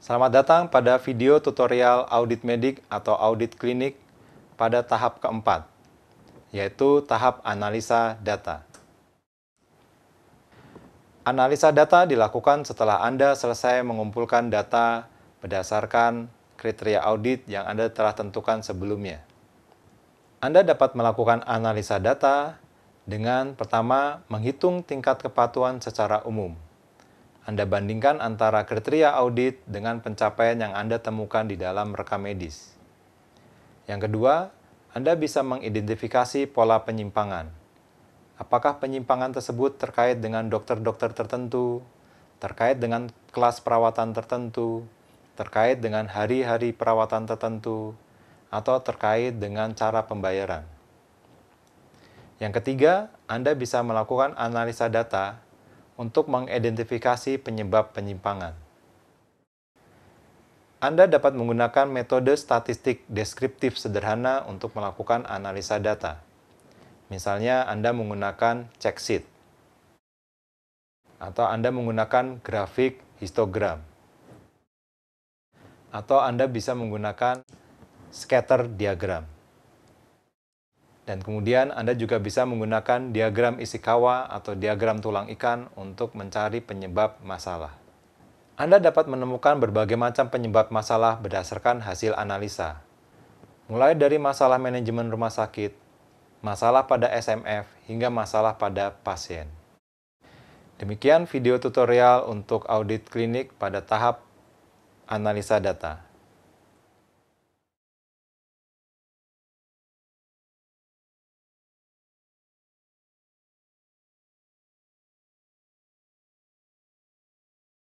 Selamat datang pada video tutorial audit medik atau audit klinik pada tahap keempat, yaitu tahap analisa data. Analisa data dilakukan setelah Anda selesai mengumpulkan data berdasarkan kriteria audit yang Anda telah tentukan sebelumnya. Anda dapat melakukan analisa data dengan pertama menghitung tingkat kepatuhan secara umum. Anda bandingkan antara kriteria audit dengan pencapaian yang Anda temukan di dalam rekam medis. Yang kedua, Anda bisa mengidentifikasi pola penyimpangan. Apakah penyimpangan tersebut terkait dengan dokter-dokter tertentu, terkait dengan kelas perawatan tertentu, terkait dengan hari-hari perawatan tertentu, atau terkait dengan cara pembayaran. Yang ketiga, Anda bisa melakukan analisa data untuk mengidentifikasi penyebab penyimpangan. Anda dapat menggunakan metode statistik deskriptif sederhana untuk melakukan analisa data. Misalnya, Anda menggunakan check sheet atau Anda menggunakan grafik histogram atau Anda bisa menggunakan scatter diagram. Dan kemudian Anda juga bisa menggunakan diagram Ishikawa atau diagram tulang ikan untuk mencari penyebab masalah. Anda dapat menemukan berbagai macam penyebab masalah berdasarkan hasil analisa. Mulai dari masalah manajemen rumah sakit, masalah pada SMF, hingga masalah pada pasien. Demikian video tutorial untuk audit klinik pada tahap analisa data.